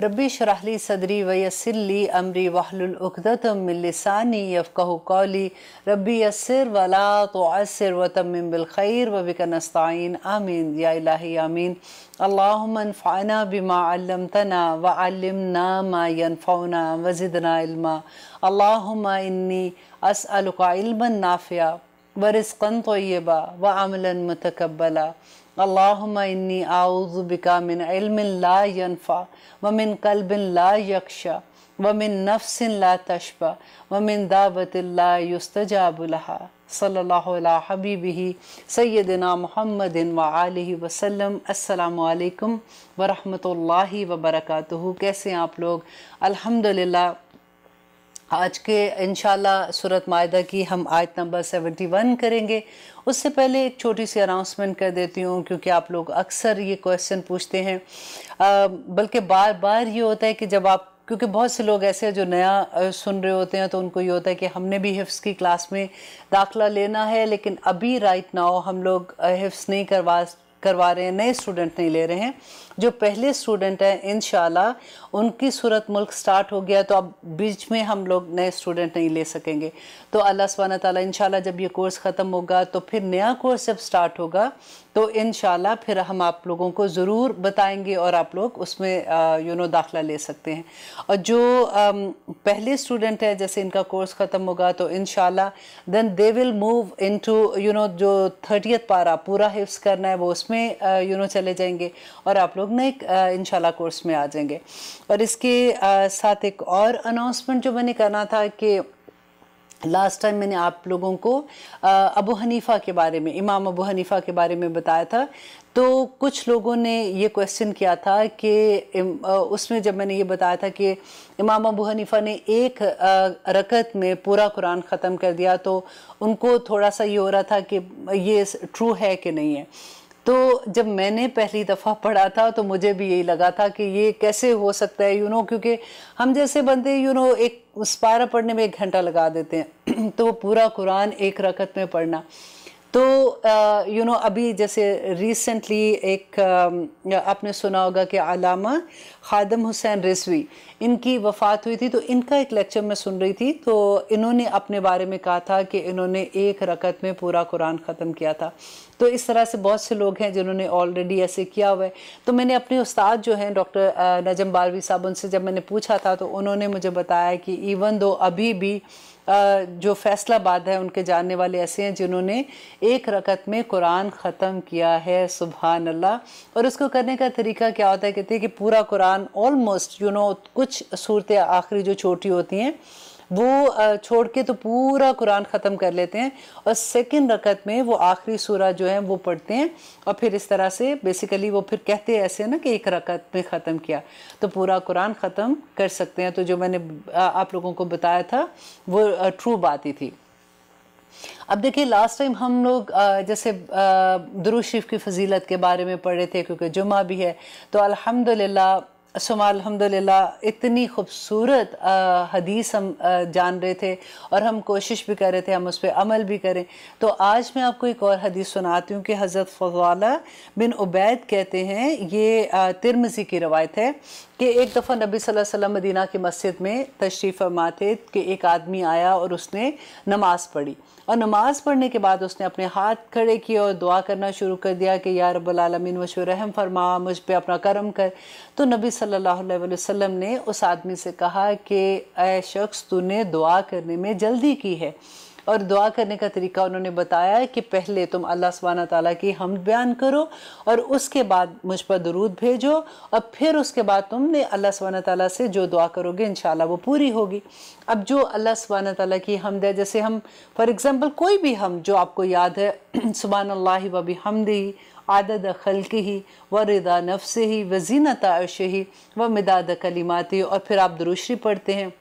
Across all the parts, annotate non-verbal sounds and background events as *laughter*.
ربي اشرح لي صدري ويسر لي أمري واحلل عقدة من لساني يفقه قولي ربي يسر ولا تعسر وتمم بالخير وبك نستعين آمين يا إلهي آمين اللهم انفعنا بما علمتنا وعلمنا ما ينفعنا وزدنا علما اللهم إني أسألك علما نافعا ورزقا طيبا وعملا متكبلا अल्लाहनी आउज़ बिका मिन इल्म ला यनफ़ा व दावत ला युस्तजाबुलहा हबीबी सैदना महमद व वसलम अल्लाम वरहमल वबरक कैसे आप लोग अल्हम्दुलिल्लाह आज के इनशाला सूरत माह की हम आयत नंबर 71 करेंगे उससे पहले एक छोटी सी अनाउंसमेंट कर देती हूँ क्योंकि आप लोग अक्सर ये क्वेश्चन पूछते हैं बल्कि बार बार ये होता है कि जब आप क्योंकि बहुत से लोग ऐसे हैं जो नया सुन रहे होते हैं तो उनको ये होता है कि हमने भी हिफ्स की क्लास में दाखला लेना है लेकिन अभी राइट नाउ हम लोग हिफ्स नहीं करवा करवा रहे हैं नए स्टूडेंट नहीं ले रहे हैं जो पहले स्टूडेंट हैं इन उनकी सूरत मुल्क स्टार्ट हो गया तो अब बीच में हम लोग नए स्टूडेंट नहीं ले सकेंगे तो अल्लाह स्वान ताली इन जब ये कोर्स ख़त्म होगा तो फिर नया कोर्स जब स्टार्ट होगा तो इन फिर हम आप लोगों को ज़रूर बताएंगे और आप लोग उसमें यू नो दाखिला ले सकते हैं और जो आ, पहले स्टूडेंट है जैसे इनका कोर्स ख़त्म होगा तो in then they will move into you know जो थर्टियथ पारा पूरा हिफ्स करना है वो उसमें यू नो चले जाएंगे और आप लोग लोग नए इंशाल्लाह कोर्स में आ जाएंगे और इसके साथ एक और अनाउंसमेंट जो मैंने करना था कि लास्ट टाइम मैंने आप लोगों को अबू हनीफ़ा के बारे में इमाम अबू हनीफ़ा के बारे में बताया था तो कुछ लोगों ने ये क्वेश्चन किया था कि उसमें जब मैंने ये बताया था कि इमाम अबू हनीफ़ा ने एक रकत में पूरा कुरान ख़त्म कर दिया तो उनको थोड़ा सा ये हो रहा था कि ये ट्रू है कि नहीं है तो जब मैंने पहली दफ़ा पढ़ा था तो मुझे भी यही लगा था कि ये कैसे हो सकता है यू you नो know, क्योंकि हम जैसे बंदे यू you नो know, एक उस पारा पढ़ने में एक घंटा लगा देते हैं *clears throat* तो वो पूरा कुरान एक रकत में पढ़ना तो यू नो अभी जैसे रिसेंटली एक आपने सुना होगा कि अलामा खादम हुसैन रिजवी इनकी वफ़ात हुई थी तो इनका एक लेक्चर मैं सुन रही थी तो इन्होंने अपने बारे में कहा था कि इन्होंने एक रकत में पूरा कुरान ख़त्म किया था तो इस तरह से बहुत से लोग हैं जिन्होंने ऑलरेडी ऐसे किया हुआ है तो मैंने अपने उस्ताद जो हैं डॉक्टर नजम बारवी साहब उनसे जब मैंने पूछा था तो उन्होंने मुझे बताया कि इवन दो अभी भी जो फैसलाबाद है उनके जानने वाले ऐसे हैं जिन्होंने एक रकत में कुरान ख़त्म किया है सुबह अल्लाह और उसको करने का तरीका क्या होता है कहते हैं कि पूरा कुरान ऑलमोस्ट यू नो कुछ सूरतें आखिरी जो छोटी होती हैं वो छोड़ के तो पूरा कुरान ख़त्म कर लेते हैं और सेकंड रकत में वो आखिरी सूरा जो है वो पढ़ते हैं और फिर इस तरह से बेसिकली वो फिर कहते हैं ऐसे ना कि एक रकत में ख़त्म किया तो पूरा कुरान ख़त्म कर सकते हैं तो जो मैंने आप लोगों को बताया था वो ट्रू बात ही थी अब देखिए लास्ट टाइम हम लोग जैसे दुरुशरीफ की फजीलत के बारे में पढ़ रहे थे क्योंकि जुमा भी है तो अल्हम्दुलिल्लाह सुमा अलहमदिल्ला इतनी खूबसूरत हदीस हम आ, जान रहे थे और हम कोशिश भी कर रहे थे हम उस पर अमल भी करें तो आज मैं आपको एक और हदीस सुनाती हूँ कि हज़रत फवाला बिन उबैद कहते हैं ये तिरमजी की रवायत है कि एक दफ़ा नबी सल्लल्लाहु अलैहि वसल्लम मदीना की मस्जिद में तशरीफ़ फरमा कि एक आदमी आया और उसने नमाज़ पढ़ी और नमाज पढ़ने के बाद उसने अपने हाथ खड़े किए और दुआ करना शुरू कर दिया कि या रबालमीन मुझ पर रहम फरमा मुझ पर अपना करम कर तो नबी सल्लल्लाहु अलैहि वसल्लम ने उस आदमी से कहा कि अ शख्स तूने दुआ करने में जल्दी की है और दुआ करने का तरीका उन्होंने बताया है कि पहले तुम अल्लाह सुबहाना ताली की हम बयान करो और उसके बाद मुझ पर दरूद भेजो और फिर उसके बाद तुमने अल्लाह सुबहाना ताली से जो दुआ करोगे इन वो पूरी होगी अब जो अल्लाह सुबहाना ताली की हमद है जैसे हम फॉर एग्ज़ाम्पल कोई भी हम जो आपको याद है *clears throat* सुबहान अल्लाह वबी हमदी आदद खल्क ही व रिदा नफ्स ही व जीनत आयश ही व मिदाद कलीमाती और फिर आप दुरुशरी पढ़ते हैं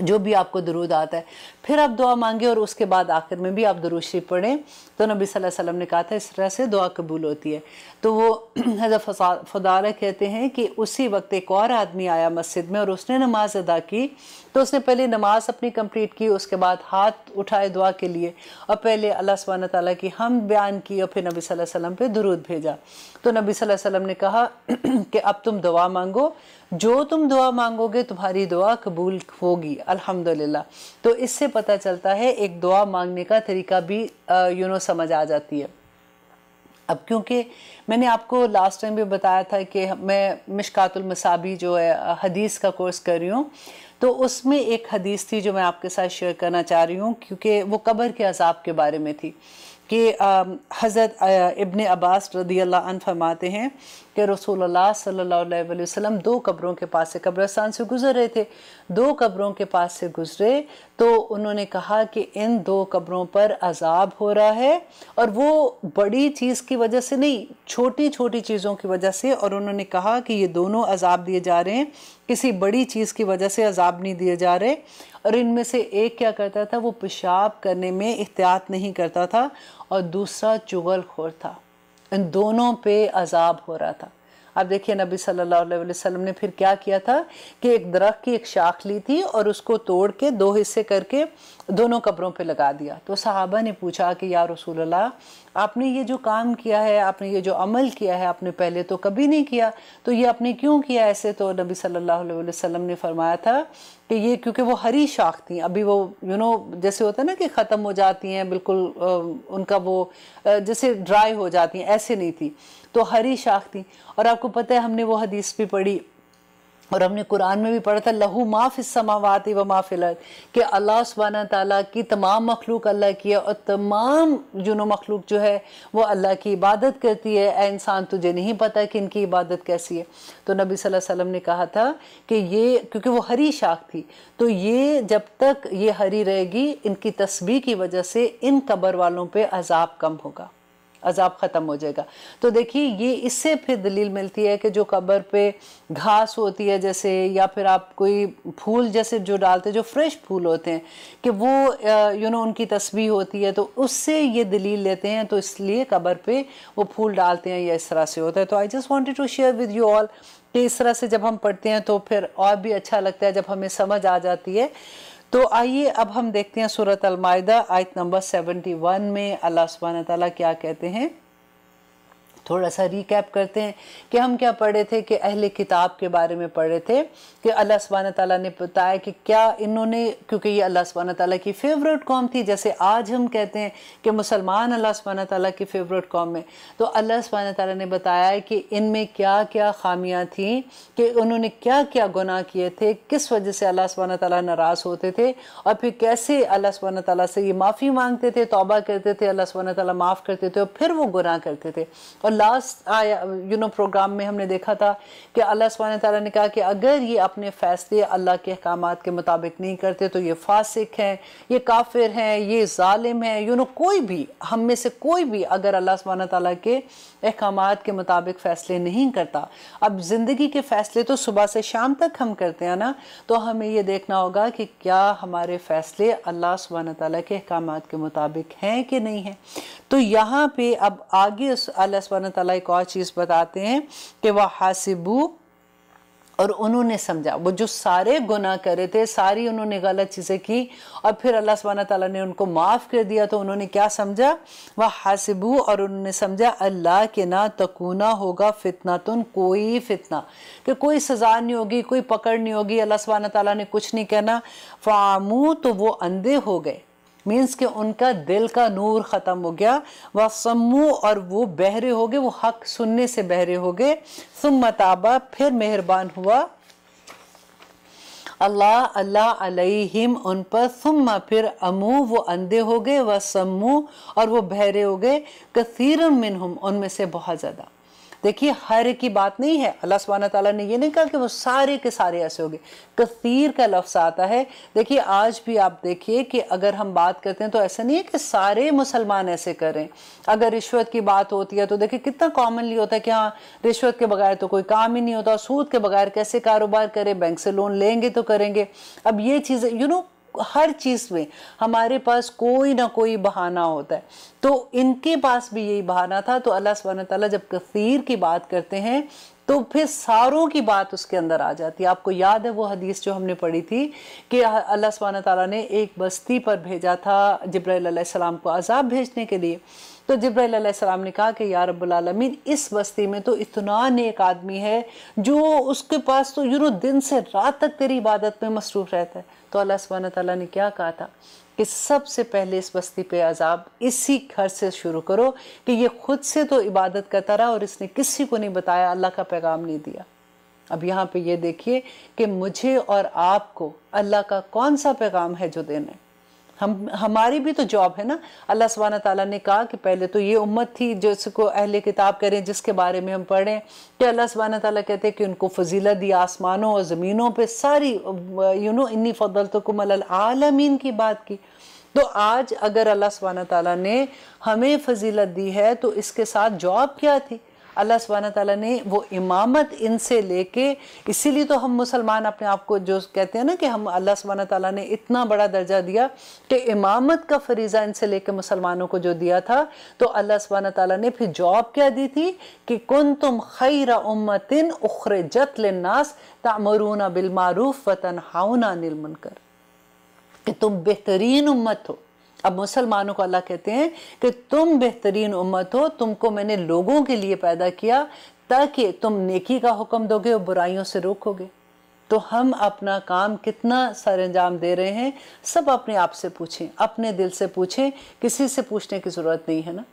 जो भी आपको दरूद आता है फिर आप दुआ मांगे और उसके बाद आखिर में भी आप दरूशी पढ़ें तो नबी सल्लल्लाहु अलैहि वसल्लम ने कहा था इस तरह से दुआ कबूल होती है तो वो *clears throat* हज़रत फुदारा कहते हैं कि उसी वक्त एक और आदमी आया मस्जिद में और उसने नमाज़ अदा की तो उसने पहले नमाज अपनी कंप्लीट की उसके बाद हाथ उठाए दुआ के लिए और पहले अल्लाह सुबहाना ताली की हम बयान की और फिर नबी वसल्लम पर दरूद भेजा तो नबी सल्लल्लाहु अलैहि वसल्लम ने कहा *clears throat* कि अब तुम दुआ मांगो जो तुम दुआ मांगोगे तुम्हारी दुआ कबूल होगी अल्हम्दुलिल्लाह तो इससे पता चलता है एक दुआ मांगने का तरीका भी यू नो समझ आ जाती है अब क्योंकि मैंने आपको लास्ट टाइम भी बताया था कि मैं मसाबी जो है हदीस का कोर्स कर रही हूँ तो उसमें एक हदीस थी जो मैं आपके साथ शेयर करना चाह रही हूँ क्योंकि वो कब्र के अजाब के बारे में थी कि हज़रत इबन अब्बास रदी अल्लाह फरमाते हैं कि रसूल सल्ला वसम दो कब्रों के पास से कब्रस्तान से गुज़र रहे थे दो कब्रों के पास से गुज़रे तो उन्होंने कहा कि इन दो कब्रों पर अजाब हो रहा है और वो बड़ी चीज़ की वजह से नहीं छोटी छोटी चीज़ों की वजह से और उन्होंने कहा कि ये दोनों अजाब दिए जा रहे हैं किसी बड़ी चीज़ की वजह से अजाब नहीं दिए जा रहे और इनमें से एक क्या करता था वो पेशाब करने में एहतियात नहीं करता था और दूसरा चुगलखोर था इन दोनों पे अजाब हो रहा था अब देखिए नबी सल्लल्लाहु अलैहि वसल्लम ने फिर क्या किया था कि एक दरख्त की एक शाख ली थी और उसको तोड़ के दो हिस्से करके दोनों कब्रों पे लगा दिया तो सहाबा ने पूछा कि या रसूल अल्लाह आपने ये जो काम किया है आपने ये जो अमल किया है आपने पहले तो कभी नहीं किया तो ये आपने क्यों किया ऐसे तो नबी सल्लल्लाहु अलैहि वसल्लम ने फरमाया था कि ये क्योंकि वो हरी शाख थी अभी वो यू नो जैसे होता है ना कि ख़त्म हो जाती हैं बिल्कुल उनका वो जैसे ड्राई हो जाती हैं ऐसे नहीं थी तो हरी शाख थी और आपको पता है हमने वो हदीस भी पढ़ी और हमने कुरान में भी पढ़ा था लहू माफ़ इस समावत व माफिल कि अल्लाह सुबहाना ताली की तमाम मखलूक अल्लाह की है और तमाम जुनो मखलूक जो है वो अल्लाह की इबादत करती है ऐ इंसान तुझे नहीं पता कि इनकी इबादत कैसी है तो नबी सल्लल्लाहु अलैहि वसल्लम ने कहा था कि ये क्योंकि वो हरी शाख थी तो ये जब तक ये हरी रहेगी इनकी तस्वीर की वजह से इन कबर वालों पर अजाब कम होगा अजाब ख़त्म हो जाएगा तो देखिए ये इससे फिर दलील मिलती है कि जो कब्र पे घास होती है जैसे या फिर आप कोई फूल जैसे जो डालते हैं जो फ्रेश फूल होते हैं कि वो यू नो उनकी तस्वीर होती है तो उससे ये दलील लेते हैं तो इसलिए कब्र पे वो फूल डालते हैं या इस तरह से होता है तो I just wanted to share with you all कि इस तरह से जब हम पढ़ते हैं तो फिर और भी अच्छा लगता है जब हमें समझ आ जाती है तो आइए अब हम देखते हैं सूरत अलमायदा आयत नंबर सेवेंटी वन में अल्लाह सुबहाना तला क्या कहते हैं थोड़ा सा रिकैप करते हैं कि हम क्या पढ़े थे कि अहले किताब के बारे में पढ़े थे कि अल्लाह सुबहान ताली ने बताया कि क्या इन्होंने क्योंकि ये अल्लाह सुबहान ताली की फेवरेट कॉम थी जैसे आज हम कहते हैं कि मुसलमान अल्लाह सुबहान ताली की फेवरेट कौम है तो अल्लाह सुबहान ताली ने बताया कि इनमें क्या क्या खामियाँ थीं कि उन्होंने क्या क्या गुनाह किए थे किस वजह से अल्लाह सुबहान ताली नाराज़ होते थे और फिर कैसे अल्लाह सुबहान ताली से ये माफ़ी मांगते थे तोबा करते थे अल्लाह सुबहान ताली माफ़ करते थे और फिर वो गुनाह करते थे और लास्ट आया यू नो प्रोग्राम में हमने देखा था कि अल्लाह सुबहान तारा ने कहा कि अगर ये अपने फ़ैसले अल्लाह के अहकाम के मुताबिक नहीं करते तो ये फासिक हैं ये काफिर हैं ये ालिम हैं यू नो कोई भी हम में से कोई भी अगर अल्लाह सुबहाना तला के अहकाम के मुताबिक फ़ैसले नहीं करता अब ज़िंदगी के फ़ैसले तो सुबह से शाम तक हम करते हैं ना तो हमें ये देखना होगा कि क्या हमारे फ़ैसले अल्लाह सुबहाना तला के अहकाम के मुताबिक हैं कि नहीं हैं तो यहाँ पर अब आगे अल्लाह सुबहाना सुबहान तला एक और चीज़ बताते हैं कि वह हासिबू और उन्होंने समझा वो जो सारे गुनाह करे थे सारी उन्होंने गलत चीज़ें की और फिर अल्लाह सुबहाना तला ने उनको माफ़ कर दिया तो उन्होंने क्या समझा वह हासिबू और उन्होंने समझा अल्लाह के ना तकूना होगा फितना तुन कोई फितना कि कोई सज़ा नहीं होगी कोई पकड़ नहीं होगी अल्लाह सुबहाना तला ने कुछ नहीं कहना फामू तो वो अंधे हो गए मीन्स कि उनका दिल का नूर ख़त्म हो गया वह सम्मू और वो बहरे हो गए वो हक सुनने से बहरे हो गए सुम मताबा फिर मेहरबान हुआ अल्लाह अल्लाह अलैहिम उन पर सुम्मा फिर अमू वो अंधे हो गए व सम्मू और वो बहरे हो गए कसीर मिनहुम उनमें से बहुत ज़्यादा देखिए हर की बात नहीं है अल्लाह सुबहाना तला ने ये नहीं कहा कि वो सारे के सारे ऐसे हो गए कसीर का लफ्ज़ आता है देखिए आज भी आप देखिए कि अगर हम बात करते हैं तो ऐसा नहीं है कि सारे मुसलमान ऐसे करें अगर रिश्वत की बात होती है तो देखिए कितना कॉमनली होता है कि हाँ रिश्वत के बगैर तो कोई काम ही नहीं होता सूद के बगैर कैसे कारोबार करें बैंक से लोन लेंगे तो करेंगे अब ये चीज़ें यू नो हर चीज़ में हमारे पास कोई ना कोई बहाना होता है तो इनके पास भी यही बहाना था तो अल्लाह सब तला जब कसीर की बात करते हैं तो फिर सारों की बात उसके अंदर आ जाती है आपको याद है वो हदीस जो हमने पढ़ी थी कि अल्लाह सुबहाना तला ने एक बस्ती पर भेजा था जब्राम को अजाब भेजने के लिए तो जब्राम ने कहा कि यार रबालमीन इस बस्ती में तो इतना नेक आदमी है जो उसके पास तो यूनो दिन से रात तक तेरी इबादत में मसरूफ़ रहता है तो अल्लाह सुबहाना तला ने क्या कहा था कि सबसे पहले इस बस्ती पे अजाब इसी घर से शुरू करो कि ये खुद से तो इबादत करता रहा और इसने किसी को नहीं बताया अल्लाह का पैगाम नहीं दिया अब यहाँ पे ये देखिए कि मुझे और आपको अल्लाह का कौन सा पैगाम है जो देना है हम हमारी भी तो जॉब है ना अल्लाह सुबहाना ताला ने कहा कि पहले तो ये उम्मत थी जिसको अहले किताब करें जिसके बारे में हम पढ़ें कि अल्लाह सुबहाना ताला कहते हैं कि उनको फजीलत दी आसमानों और ज़मीनों पे सारी यू नो इन्नी फदल तो कुमल आलमीन की बात की तो आज अगर अल्लाह सुबहाना ताला ने हमें फजीलत दी है तो इसके साथ जॉब क्या थी अल्लाह सुबहाना ताला ने वो इमामत इनसे लेके इसीलिए तो हम मुसलमान अपने आप को जो कहते हैं ना कि हम अल्लाह सुबहाना ताला ने इतना बड़ा दर्जा दिया कि इमामत का फरीज़ा इनसे लेके मुसलमानों को जो दिया था तो अल्लाह सुबहाना ताला ने फिर जॉब क्या दी थी कि कन तुम खैर उम्मतिन उखरजत लन्नास तमरून बिलमारूफ वतन हाउना कर कि तुम बेहतरीन उम्मत हो अब मुसलमानों को अल्लाह कहते हैं कि तुम बेहतरीन उम्मत हो तुमको मैंने लोगों के लिए पैदा किया ताकि तुम नेकी का हुक्म दोगे और बुराइयों से रोकोगे तो हम अपना काम कितना सर अंजाम दे रहे हैं सब अपने आप से पूछें अपने दिल से पूछें किसी से पूछने की ज़रूरत नहीं है ना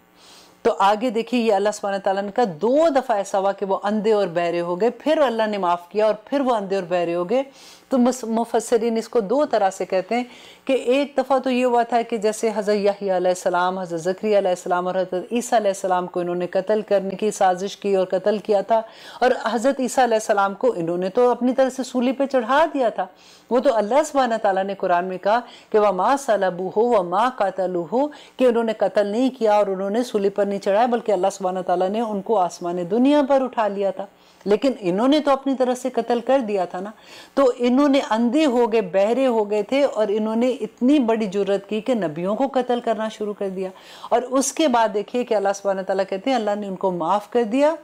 तो आगे देखिए ये अल्लाह सुबहान तला ने कहा दो दफ़ा ऐसा हुआ कि वो अंधे और बहरे हो गए फिर अल्लाह ने माफ़ किया और फिर वो अंधे और बहरे हो गए तो मुफसरीन इसको दो तरह से कहते हैं कि एक दफ़ा तो ये हुआ था कि जैसे हज़रत यासलाम हज़रत ज़क्रियाम और हज़रत ईसीम को इन्होंने कत्ल करने की साजिश की और कत्ल किया था और हज़रत ईसीम को इन्होंने तो अपनी तरह से सूली पर चढ़ा दिया था वो तो अल्लाह सुबहाना ताली ने कुरान में कहा कि वह माँ सलबू हो व माँ कातलू हो कि उन्होंने कत्ल नहीं किया और उन्होंने सूली पर नहीं चढ़ाया बल्कि अल्लाह सुबहाना ताली ने उनको आसमान दुनिया पर उठा लिया था लेकिन इन्होंने तो अपनी तरफ से कत्ल कर दिया था ना तो इन्होंने अंधे हो गए बहरे हो गए थे और इन्होंने इतनी बड़ी जरूरत की कि नबियों को कत्ल करना शुरू कर दिया और उसके बाद देखिए कि अल्लाह सुबह तला कहते हैं अल्लाह ने उनको माफ़ कर दिया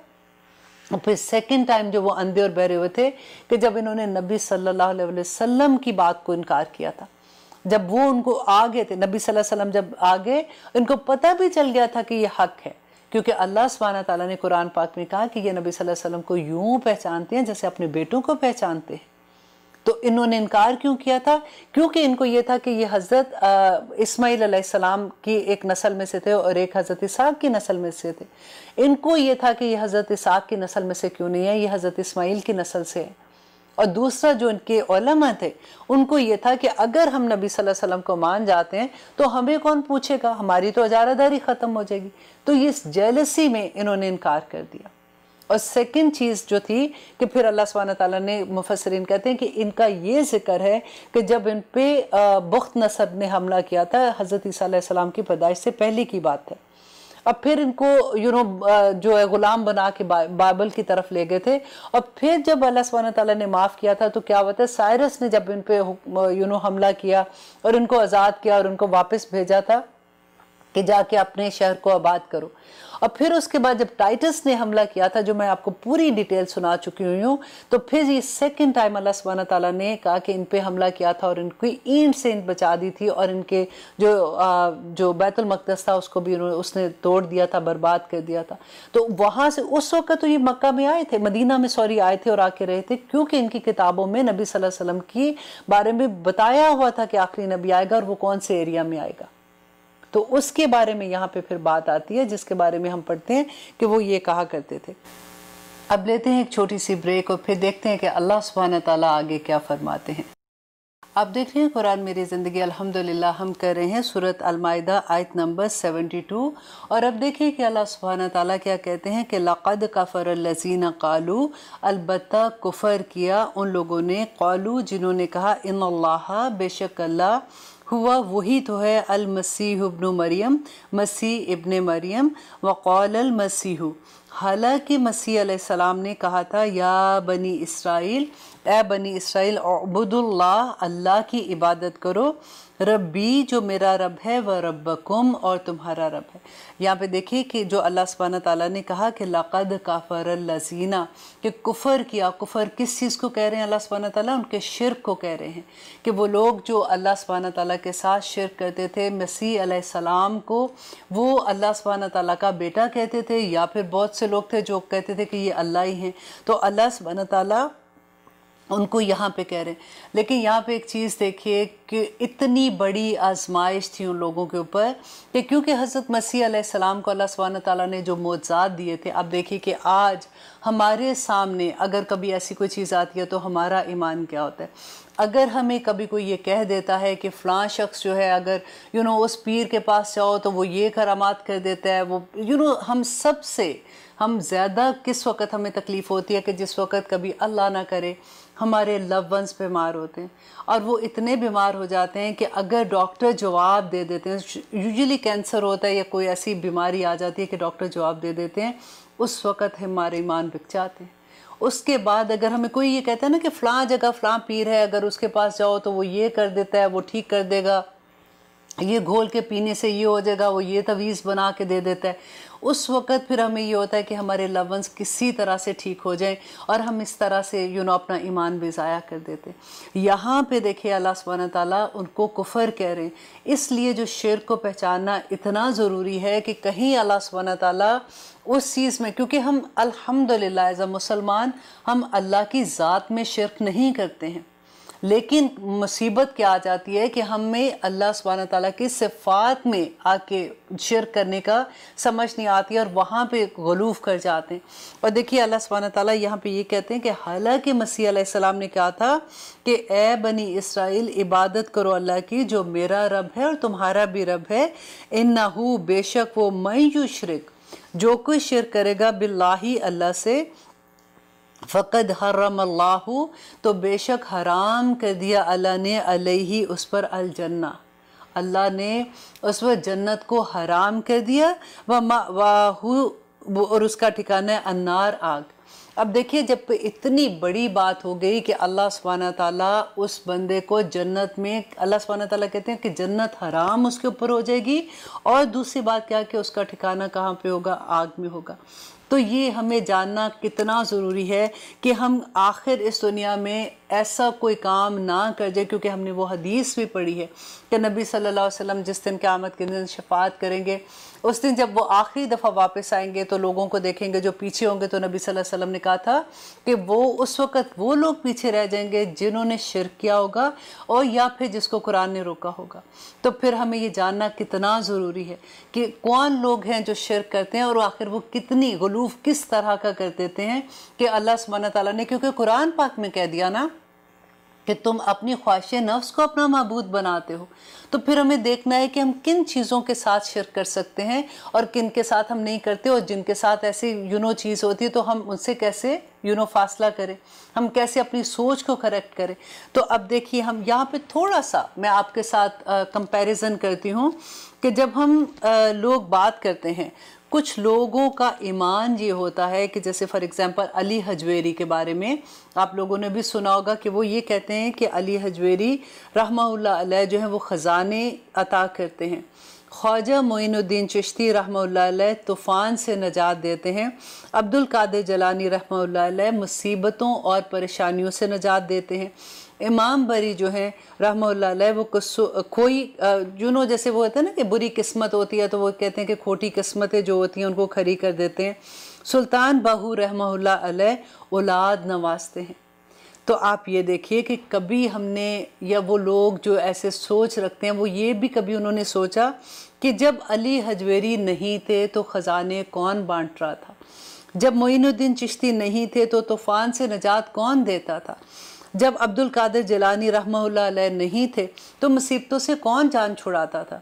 और फिर सेकेंड टाइम जो वो अंधे और बहरे हुए थे कि जब इन्होंने नबी सल्ला वसलम की बात को इनकार किया था जब वो उनको आ गए थे नबी सल्लल्लाहु अलैहि वसल्लम जब आ गए इनको पता भी चल गया था कि ये हक है क्योंकि अल्लाह सुबहाना तला ने कुरान पाक में कहा कि ये नबी सल्लल्लाहु अलैहि वसल्लम को यूं पहचानते हैं जैसे अपने बेटों को पहचानते हैं तो इन्होंने इनकार क्यों किया था क्योंकि इनको ये था कि ये हज़रत इस्माईल सलाम की एक नस्ल में से थे और एक हज़रत इसाक की नस्ल में से थे इनको ये था कि ये हज़रत इसाक की नस्ल में से क्यों नहीं है ये हज़रत इस्माईल की नस्ल से है और दूसरा जो इनके ओलमा थे उनको ये था कि अगर हम नबी सल्लल्लाहु अलैहि वसल्लम को मान जाते हैं तो हमें कौन पूछेगा हमारी तो अजारादारी ख़त्म हो जाएगी तो ये इस जेलसी में इन्होंने इनकार कर दिया और सेकंड चीज़ जो थी कि फिर अल्लाह सुबहान ताली ने मुफसरिन कहते हैं कि इनका ये जिक्र है कि जब इन पर बख्त नसब ने हमला किया था हज़रत ईसीम की पैदाइश से पहले की बात है अब फिर इनको यू नो जो है ग़ुलाम बना के बाइबल की तरफ ले गए थे और फिर जब अल्लाह सुबह ताली ने माफ़ किया था तो क्या हुआ था साइरस ने जब इन पे यू नो हमला किया और इनको आज़ाद किया और उनको वापस भेजा था कि जाके अपने शहर को आबाद करो और फिर उसके बाद जब टाइटस ने हमला किया था जो मैं आपको पूरी डिटेल सुना चुकी हुई हूँ तो फिर ये सेकेंड टाइम अल्लाह सुबहाना ताला ने कहा कि इन पर हमला किया था और इनकी ईंट से इन बचा दी थी और इनके जो आ, जो बैतुलमकदस था उसको भी उन्होंने उसने तोड़ दिया था बर्बाद कर दिया था तो वहाँ से उस वक्त तो ये मक्का में आए थे मदीना में सॉरी आए थे और आके रहे थे क्योंकि इनकी किताबों में नबी वसल्लम की बारे में बताया हुआ था कि आखिरी नबी आएगा और वो कौन से एरिया में आएगा तो उसके बारे में यहाँ पे फिर बात आती है जिसके बारे में हम पढ़ते हैं कि वो ये कहा करते थे अब लेते हैं एक छोटी सी ब्रेक और फिर देखते हैं कि अल्लाह सुबहाना ताला आगे क्या फरमाते हैं आप देख रहे हैं कुरान मेरी ज़िंदगी अल्हम्दुलिल्लाह हम कर रहे हैं सूरत अलमायदा आयत नंबर 72 और अब देखिए कि अल्लाह सुबहाना ताला क्या कहते हैं कि लक़द कफ़र लजीना कालू अलबत् कुफ़र किया उन लोगों ने कालू जिन्होंने कहा इन बेशक अल्लाह हुआ वही तो है अल मसीह इब्न मरियम मसीह इब्न मरियम वक़ौल मसीह हालांकि मसीह सलाम ने कहा था या बनी इसराइल ए बनी इसराइल अबुदुल्ला अल्लाह की इबादत करो रबी जो मेरा रब है वह रब्बकुम और तुम्हारा रब है यहाँ पे देखिए कि जो अल्लाह सुबहान ताला ने कहा कि लक़द काफ़र लजीना कि कुफ़र किया कुफ़र किस चीज़ को कह रहे हैं अल्लाह सुबहान ताला उनके शिरक को कह रहे हैं कि वो लोग जो अल्लाह सुबहान ताला के साथ शिरक करते थे मसीह सलाम को वो अल्लाह सुबहान ताला का बेटा कहते थे या फिर बहुत से से लोग थे जो कहते थे कि ये अल्लाह ही हैं तो अल्लाह सुबहाना ताली उनको यहाँ पे कह रहे हैं लेकिन यहाँ पे एक चीज़ देखिए कि इतनी बड़ी आजमाइश थी उन लोगों के ऊपर कि क्योंकि हज़रत मसीह सलाम को अल्लाह सुबहाना ताला ने जो मोजात दिए थे आप देखिए कि आज हमारे सामने अगर कभी ऐसी कोई चीज़ आती है तो हमारा ईमान क्या होता है अगर हमें कभी कोई ये कह देता है कि फ़लाँ शख्स जो है अगर यू you नो know, उस पीर के पास जाओ तो वो ये करामात कर देता है वो यू you नो know, हम सबसे हम ज़्यादा किस वक्त हमें तकलीफ़ होती है कि जिस वक्त कभी अल्लाह ना करे हमारे लव वंस बीमार होते हैं और वो इतने बीमार हो जाते हैं कि अगर डॉक्टर जवाब दे देते हैं यूजली कैंसर होता है या कोई ऐसी बीमारी आ जाती है कि डॉक्टर जवाब दे देते हैं उस वक़्त हमारे ईमान बिक जाते हैं उसके बाद अगर हमें कोई ये कहता है ना कि फ़लाँ जगह फ़लाँ पीर है अगर उसके पास जाओ तो वो ये कर देता है वो ठीक कर देगा ये घोल के पीने से ये हो जाएगा वो ये तवीज़ बना के दे देता है उस वक्त फिर हमें ये होता है कि हमारे लवंस किसी तरह से ठीक हो जाएं और हम इस तरह से यू नो अपना ईमान भी ज़ाया कर देते यहाँ पे देखिए अल्लाह सुबहान ताला उनको कुफर कह रहे हैं इसलिए जो शेर को पहचानना इतना ज़रूरी है कि कहीं अल्लाह सुबहान ताला उस चीज़ में क्योंकि हम अल्हम्दुलिल्लाह एज अ मुसलमान हम अल्लाह की ज़ात में शिरक नहीं करते हैं लेकिन मुसीबत क्या आ जाती है कि हमें अल्लाह सुबहाना ताली की सिफात में आके शेयर करने का समझ नहीं आती और वहाँ पे गलूफ कर जाते हैं और देखिए अल्लाह सुबहाना ताली यहाँ पे ये कहते हैं कि हालांकि मसीह सलाम ने कहा था कि ए बनी इसराइल इबादत करो अल्लाह की जो मेरा रब है और तुम्हारा भी रब है इन ना बेशक वो मैं यू शर्क जो कोई शिर करेगा बिल्लाही अल्लाह से फ़कद हरम अल्लाह तो बेशक हराम कर दिया अल्लाह ने अलही उस पर अलजन्ना अल्लाह ने उस पर जन्नत को हराम कर दिया व वाहू और उसका ठिकाना है अन्नार आग अब देखिए जब इतनी बड़ी बात हो गई कि अल्लाह सुबहाना ताला उस बंदे को जन्नत में अल्लाह सुबहाना ताला कहते हैं कि जन्नत हराम उसके ऊपर हो जाएगी और दूसरी बात क्या कि उसका ठिकाना कहाँ पे होगा आग में होगा तो ये हमें जानना कितना ज़रूरी है कि हम आखिर इस दुनिया में ऐसा कोई काम ना कर जाए क्योंकि हमने वो हदीस भी पढ़ी है कि नबी सल्लल्लाहु अलैहि वसल्लम जिस दिन क़्यामत के दिन शफात करेंगे उस दिन जब वो आखिरी दफ़ा वापस आएंगे तो लोगों को देखेंगे जो पीछे होंगे तो नबी सल्लल्लाहु अलैहि वसल्लम ने कहा था कि वो उस वक़्त वो लोग पीछे रह जाएंगे जिन्होंने शिर किया होगा और या फिर जिसको कुरान ने रोका होगा तो फिर हमें ये जानना कितना ज़रूरी है कि कौन लोग हैं जो शिर करते हैं और आखिर वो कितनी गलूफ किस तरह का कर देते हैं कि अल्लाह सुबहाना तला ने क्योंकि कुरान पाक में कह दिया ना कि तुम अपनी ख्वाहिश नफ्स को अपना महबूद बनाते हो तो फिर हमें देखना है कि हम किन चीज़ों के साथ शिरक कर सकते हैं और किन के साथ हम नहीं करते और जिनके साथ ऐसी यूनो चीज़ होती है तो हम उनसे कैसे यूनो फासला करें हम कैसे अपनी सोच को करेक्ट करें तो अब देखिए हम यहाँ पे थोड़ा सा मैं आपके साथ कंपैरिजन करती हूँ कि जब हम आ, लोग बात करते हैं कुछ लोगों का ईमान ये होता है कि जैसे फॉर एग्ज़ाम्पल अली हजवेरी के बारे में आप लोगों ने भी सुना होगा कि वो ये कहते हैं कि अली हजवेरी रहमा जो है वो ख़जाने अता करते हैं ख्वाजा मोइनुद्दीन चिश्ती रहमा तूफ़ान से नजात देते हैं अब्दुल कादिर जलानी रहमा मुसीबतों और परेशानियों से नजात देते हैं इमाम बरी जो है रहम वो कोई जुनो जैसे वो होता है ना कि बुरी किस्मत होती है तो वो कहते हैं कि खोटी किस्मतें जो होती हैं उनको खड़ी कर देते हैं सुल्तान बाहू रहम औलाद नवाजते हैं तो आप ये देखिए कि कभी हमने या वो लोग जो ऐसे सोच रखते हैं वो ये भी कभी उन्होंने सोचा कि जब अली हजवेरी नहीं थे तो ख़जाने कौन बांट रहा था जब मोइनुद्दीन चिश्ती नहीं थे तो तूफ़ान से नजात कौन देता था जब अब्दुल कादिर जलानी रहमल्ला नहीं थे तो मुसीबतों से कौन जान छुड़ाता था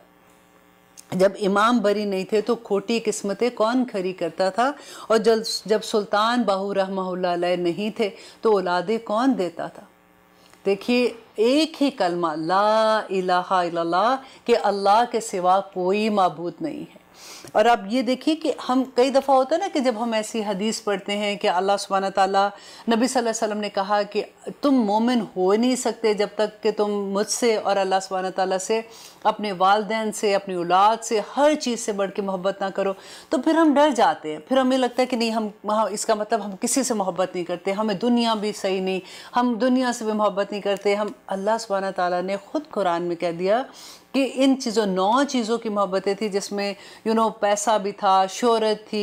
जब इमाम बरी नहीं थे तो खोटी किस्मतें कौन खरी करता था और जब जब सुल्तान बाहू रहमल्ला नहीं थे तो औलादे कौन देता था देखिए एक ही कलमा ला इलाहा इल्लल्लाह के अल्लाह के सिवा कोई मबूद नहीं है और आप ये देखिए कि हम कई दफ़ा होता है ना कि जब हम ऐसी हदीस पढ़ते हैं कि अल्लाह सुबहाना ताली नबी सल्लल्लाहु अलैहि ने कहा कि तुम मोमिन हो नहीं सकते जब तक कि तुम मुझसे और अल्लाह सुबहाना ताली से अपने वालदेन से अपनी औलाद से हर चीज़ से बढ़ के मोहब्बत ना करो तो फिर हम डर जाते हैं फिर हमें लगता है कि नहीं हम इसका मतलब हम किसी से मोहब्बत नहीं करते हमें दुनिया भी सही नहीं हम दुनिया से भी मोहब्बत नहीं करते हम अल्लाह सुबहाना ताली ने ख़ुद कुरान में कह दिया कि इन चीज़ों नौ चीज़ों की मोहब्बतें थी जिसमें यू नो पैसा भी था शोहरत थी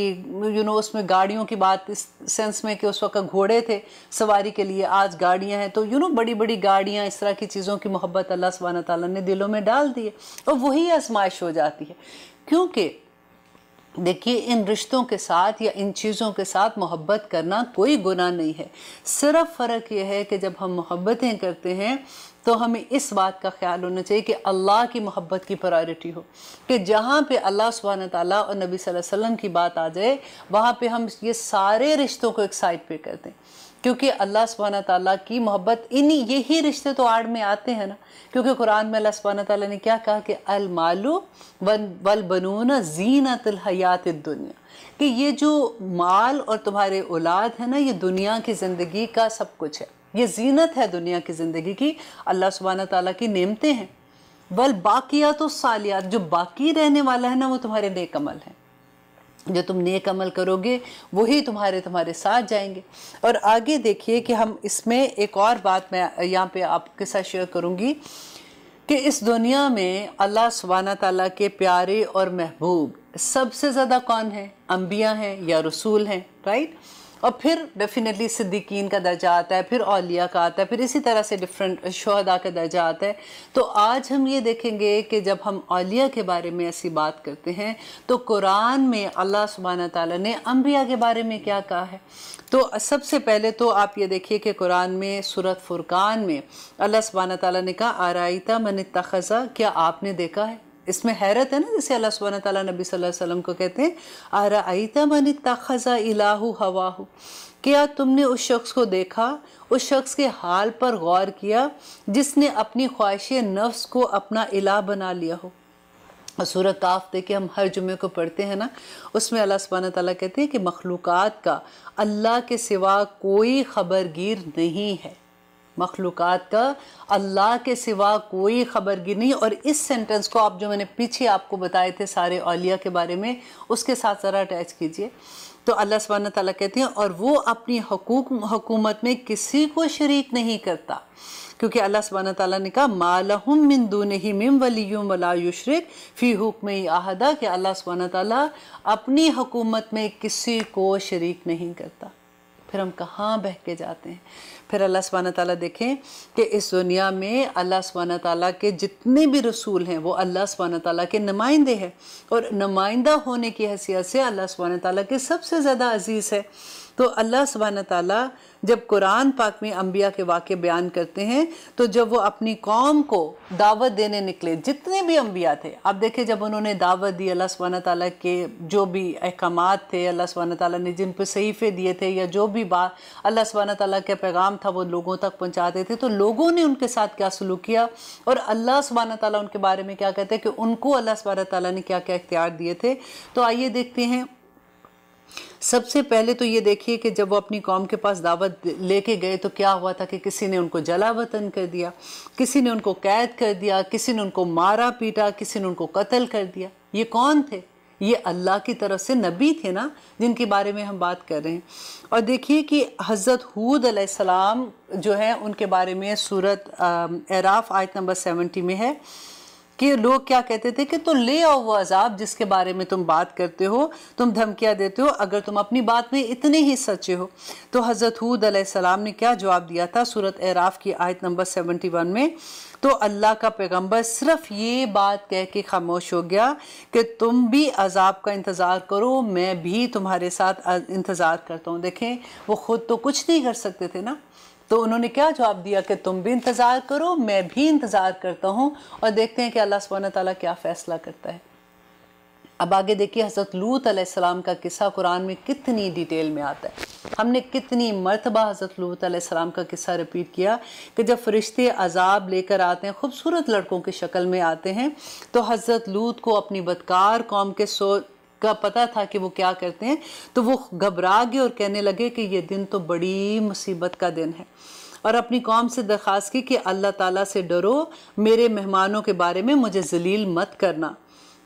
यू नो उसमें गाड़ियों की बात इस सेंस में कि उस वक्त घोड़े थे सवारी के लिए आज गाड़ियाँ हैं तो यू नो बड़ी बड़ी गाड़ियाँ इस तरह की चीज़ों की मोहब्बत अल्लाह सुबहाना तला ने दिलों में डाल दी है और वही आजमाइश हो जाती है क्योंकि देखिए इन रिश्तों के साथ या इन चीज़ों के साथ मोहब्बत करना कोई गुनाह नहीं है सिर्फ फ़र्क यह है कि जब हम मोहब्बतें करते हैं तो हमें इस बात का ख्याल होना चाहिए कि अल्लाह की मोहब्बत की प्रायोरिटी हो कि जहाँ पे अल्लाह सुबहान तला और नबी वसल्लम की बात आ जाए वहाँ पे हम ये सारे रिश्तों को एक साइड पे कर दें क्योंकि अल्लाह सुबहाना तला की मोहब्बत इन्हीं यही रिश्ते तो आड़ में आते हैं ना क्योंकि कुरान में अल्लाह सुबहान तला ने क्या कहा कि अलमालू वन वल बनून जीनत हयात दुनिया कि ये जो माल और तुम्हारे औलाद है ना ये दुनिया की ज़िंदगी का सब कुछ है ये जीनत है दुनिया की ज़िंदगी की अल्लाह सुबहाना ताली की नेमतें हैं बल बाकिया तो सालियात जो बाकी रहने वाला है ना वो तुम्हारे नेकमल है जो तुम नेक अमल करोगे वही तुम्हारे तुम्हारे साथ जाएंगे और आगे देखिए कि हम इसमें एक और बात मैं यहाँ पे आपके साथ शेयर करूँगी कि इस दुनिया में अल्लाह सुबहाना ताला के प्यारे और महबूब सबसे ज़्यादा कौन है अम्बिया हैं या रसूल हैं राइट और फिर डेफिनेटली सिद्दीकीन का दर्जा आता है फिर अलिया का आता है फिर इसी तरह से डिफरेंट शहदा का दर्जा आता है तो आज हम ये देखेंगे कि जब हम अलिया के बारे में ऐसी बात करते हैं तो कुरान में अल्लाह सुबहाना ताली ने अम्बिया के बारे में क्या कहा है तो सबसे पहले तो आप ये देखिए कि कुरान में सूरत फुरकान में अल्लाह सुबहाना ताली ने कहा आरायता मन तखज़ा क्या आपने देखा है इसमें हैरत है ना जैसे अल्लाह सुबहान ताली नबी सल्लल्लाहु अलैहि वसल्लम को कहते हैं आरा आईता मन तखज़ा इलाहु हवाहु क्या तुमने उस शख्स को देखा उस शख्स के हाल पर गौर किया जिसने अपनी ख्वाहिश नफ्स को अपना इलाह बना लिया हो और सूरह काफ देखे हम हर जुमे को पढ़ते हैं ना उसमें अल्लाह सुबहान ताली कहते हैं कि मखलूक़ात का अल्लाह के सिवा कोई खबरगीर नहीं है मखलूक़ का अल्लाह के सिवा कोई खबरगी नहीं और इस सेंटेंस को आप जो मैंने पीछे आपको बताए थे सारे अलिया के बारे में उसके साथ ज़रा अटैच कीजिए तो अल्लाह सब तला कहते हैं और वो अपनी हकूक हकूमत में किसी को शरीक नहीं करता क्योंकि अल्लाह सब ताली ने कहा मालहम मिन दून ही मिम वलीम वलायु युशरक फ़ी हुक्म आहदा कि अल्लाह सुबहाना तला अपनी हकूमत में किसी को शरीक नहीं करता फिर हम कहाँ बह के जाते हैं फिर अल्लाह सुबहाना ताली देखें कि इस दुनिया में अल्लाह सुबहाना ताली के जितने भी रसूल हैं वो अल्लाह सुबहाना ताली के नुमाइंदे हैं और नुमाइंदा होने की हैसियत से अल्लाह सुबहाना ताली के सबसे ज़्यादा अजीज़ है तो अल्लाह सुबहान ताला जब कुरान पाक में अम्बिया के वाक्य बयान करते हैं तो जब वो अपनी कौम को दावत देने निकले जितने भी अम्बिया थे आप देखें जब उन्होंने दावत दी अल्लाह सुबहान ताला के जो भी अहकाम थे अल्लाह सुबहान ताली ने जिन पर सहीफ़े दिए थे या जो भी बात अल्लाह सुबहान ताला का पैगाम था वो लोगों तक पहुँचाते थे तो लोगों ने उनके साथ क्या सलूक किया और अल्लाह सुबहान ताली उनके बारे में क्या कहते हैं कि उनको अल्लाह सुबहान ताली ने क्या क्या इख्तियार दिए थे तो आइए देखते हैं सबसे पहले तो ये देखिए कि जब वो अपनी कौम के पास दावत लेके गए तो क्या हुआ था कि किसी ने उनको जला वतन कर दिया किसी ने उनको कैद कर दिया किसी ने उनको मारा पीटा किसी ने उनको कत्ल कर दिया ये कौन थे ये अल्लाह की तरफ से नबी थे ना जिनके बारे में हम बात कर रहे हैं और देखिए कि हज़रत हूद सलाम जो है उनके बारे में सूरत एराफ़ आयत नंबर सेवेंटी में है कि लोग क्या कहते थे कि तो ले आओ वो अजाब जिसके बारे में तुम बात करते हो तुम धमकियाँ देते हो अगर तुम अपनी बात में इतने ही सच्चे हो तो हज़रत हूद सलाम ने क्या जवाब दिया था सूरत एराफ़ की आयत नंबर सेवेंटी वन में तो अल्लाह का पैगंबर सिर्फ ये बात कह के खामोश हो गया कि तुम भी अजाब का इंतज़ार करो मैं भी तुम्हारे साथ इंतज़ार करता हूँ देखें वो ख़ुद तो कुछ नहीं कर सकते थे ना तो उन्होंने क्या जवाब दिया कि तुम भी इंतज़ार करो मैं भी इंतज़ार करता हूँ और देखते हैं कि अल्लाह सुबहाना ताली क्या फ़ैसला करता है अब आगे देखिए हज़रत लूत अलैहिस्सलाम का किस्सा कुरान में कितनी डिटेल में आता है हमने कितनी मरतबा हज़रत लूत अलैहिस्सलाम का किस्सा रिपीट किया कि जब फरिश्ते अजाब लेकर आते हैं खूबसूरत लड़कों की शक्ल में आते हैं तो हज़रत लूत को अपनी बदकार कौम के सो का पता था कि वो क्या करते हैं तो वो घबरा गए और कहने लगे कि ये दिन तो बड़ी मुसीबत का दिन है और अपनी कौम से दरख्वास्त की कि अल्लाह ताला से डरो मेरे मेहमानों के बारे में मुझे जलील मत करना